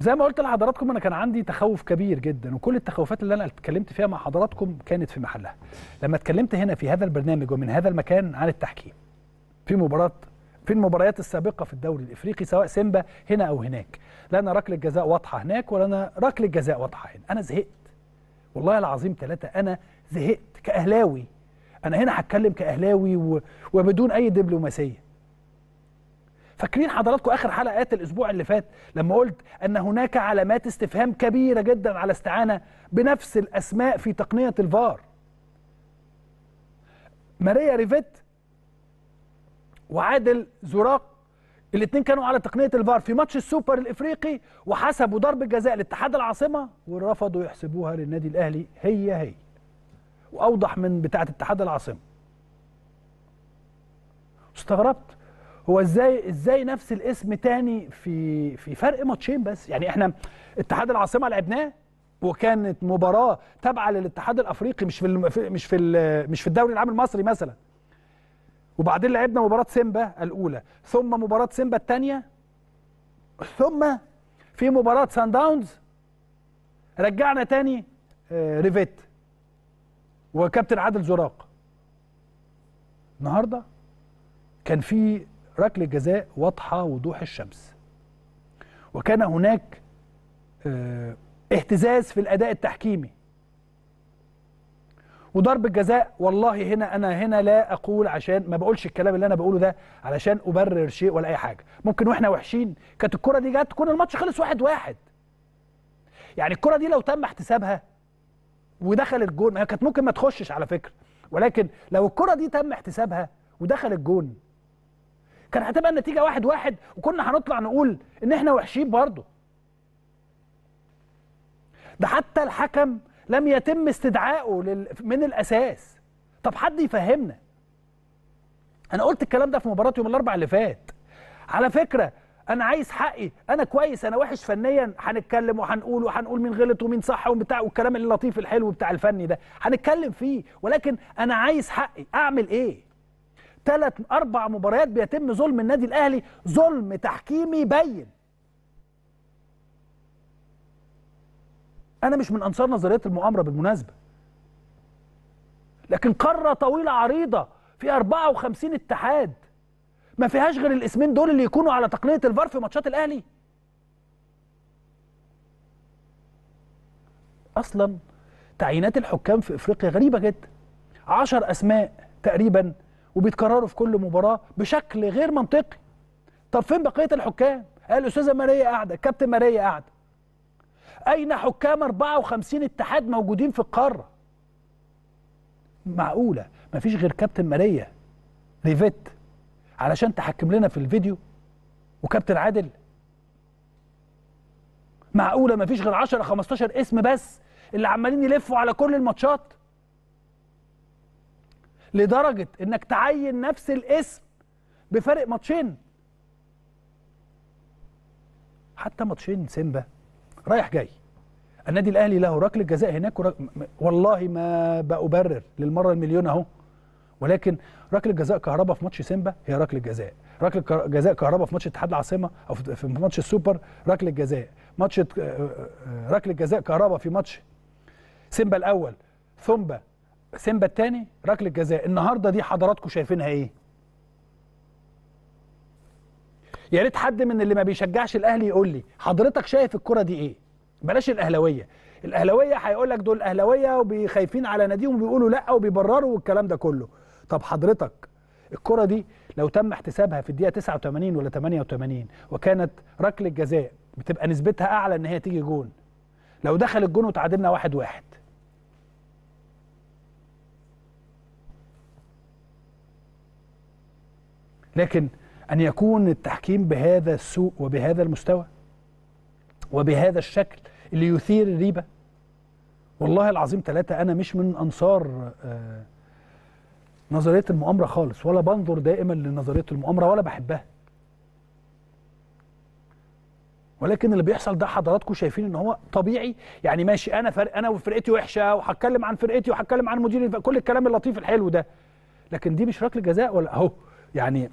زي ما قلت لحضراتكم انا كان عندي تخوف كبير جدا وكل التخوفات اللي انا اتكلمت فيها مع حضراتكم كانت في محلها لما اتكلمت هنا في هذا البرنامج ومن هذا المكان عن التحكيم في مباراه في المباريات السابقه في الدوري الافريقي سواء سيمبا هنا او هناك لا انا ركله جزاء واضحه هناك ولا انا ركله جزاء واضحه هنا انا زهقت والله العظيم ثلاثه انا زهقت كاهلاوي انا هنا هتكلم كاهلاوي و... وبدون اي دبلوماسيه فاكرين حضراتكم اخر حلقات الاسبوع اللي فات لما قلت ان هناك علامات استفهام كبيره جدا على استعانه بنفس الاسماء في تقنيه الفار ماريا ريفيت وعادل زراق الاثنين كانوا على تقنيه الفار في ماتش السوبر الافريقي وحسبوا ضربه جزاء لاتحاد العاصمه ورفضوا يحسبوها للنادي الاهلي هي هي واوضح من بتاعه اتحاد العاصمه استغربت هو ازاي ازاي نفس الاسم تاني في في فرق ماتشين بس يعني احنا اتحاد العاصمه لعبناه وكانت مباراه تابعه للاتحاد الافريقي مش في مش في مش في الدوري العام المصري مثلا وبعدين لعبنا مباراه سيمبا الاولى ثم مباراه سيمبا الثانيه ثم في مباراه سان داونز رجعنا تاني آه، ريفيت وكابتن عادل زراق النهارده كان في ركله جزاء واضحه وضوح الشمس وكان هناك آه، اهتزاز في الاداء التحكيمي وضرب الجزاء والله هنا انا هنا لا اقول عشان ما بقولش الكلام اللي انا بقوله ده علشان ابرر شيء ولا اي حاجه ممكن واحنا وحشين كانت الكره دي جت تكون الماتش خلص واحد واحد يعني الكره دي لو تم احتسابها ودخل الجون كانت ممكن ما تخشش على فكره ولكن لو الكره دي تم احتسابها ودخل الجون كان هتبقى النتيجه واحد واحد وكنا هنطلع نقول ان احنا وحشين برضه ده حتى الحكم لم يتم استدعائه لل... من الاساس طب حد يفهمنا انا قلت الكلام ده في مباراه يوم الاربعاء اللي فات على فكره انا عايز حقي انا كويس انا وحش فنيا هنتكلم وهنقول وهنقول مين غلط ومين صح وبتاع والكلام اللطيف الحلو بتاع الفني ده هنتكلم فيه ولكن انا عايز حقي اعمل ايه ثلاث اربع مباريات بيتم ظلم النادي الاهلي ظلم تحكيمي بين انا مش من انصار نظريه المؤامره بالمناسبه لكن قاره طويله عريضه في 54 اتحاد ما فيهاش غير الاسمين دول اللي يكونوا على تقنيه الفار في ماتشات الاهلي اصلا تعيينات الحكام في افريقيا غريبه جدا 10 اسماء تقريبا وبيتكرروا في كل مباراه بشكل غير منطقي طب فين بقيه الحكام الاستاذه ماريا قاعده الكابتن ماريا قاعده اين حكام 54 اتحاد موجودين في القاره معقوله مفيش غير كابتن ماريا ريفيت علشان تحكم لنا في الفيديو وكابتن عادل معقوله مفيش غير 10 15 اسم بس اللي عمالين يلفوا على كل الماتشات لدرجه انك تعين نفس الاسم بفرق ماتشين حتى ماتشين سيمبا رايح جاي النادي الاهلي له ركله جزاء هناك ورك... والله ما بأبرر للمره المليون اهو ولكن ركله جزاء كهربا في ماتش سيمبا هي ركله جزاء ركله جزاء كهربا في ماتش اتحاد العاصمه او في ماتش السوبر ركله جزاء ماتش آه، آه، آه، ركله جزاء كهربا في ماتش سيمبا الاول ثمبا سيمبا الثاني ركله جزاء النهارده دي حضراتكم شايفينها ايه يا ريت حد من اللي ما بيشجعش الاهلي يقول لي حضرتك شايف الكره دي ايه بلاش الاهلاويه الاهلاويه هيقول لك دول اهلاويه وبيخايفين على ناديهم وبيقولوا لا وبيبرروا والكلام ده كله طب حضرتك الكره دي لو تم احتسابها في الدقيقه 89 ولا 88 وكانت ركله جزاء بتبقى نسبتها اعلى ان هي تيجي جون لو دخل الجون وتعادلنا واحد واحد لكن أن يكون التحكيم بهذا السوء وبهذا المستوى وبهذا الشكل اللي يثير الريبة والله العظيم ثلاثة أنا مش من أنصار آه، نظرية المؤامرة خالص ولا بنظر دائما لنظرية المؤامرة ولا بحبها ولكن اللي بيحصل ده حضراتكم شايفين ان هو طبيعي يعني ماشي انا فرق انا وفرقتي وحشه وهتكلم عن فرقتي وهتكلم عن مدير كل الكلام اللطيف الحلو ده لكن دي مش ركله جزاء ولا اهو يعني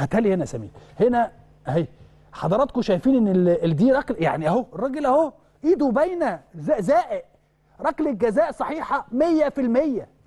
هتالي هنا يا سمير هنا اهي حضراتكم شايفين ان دي ركل يعني اهو الراجل اهو ايده باينه زائق ركله جزاء صحيحه 100%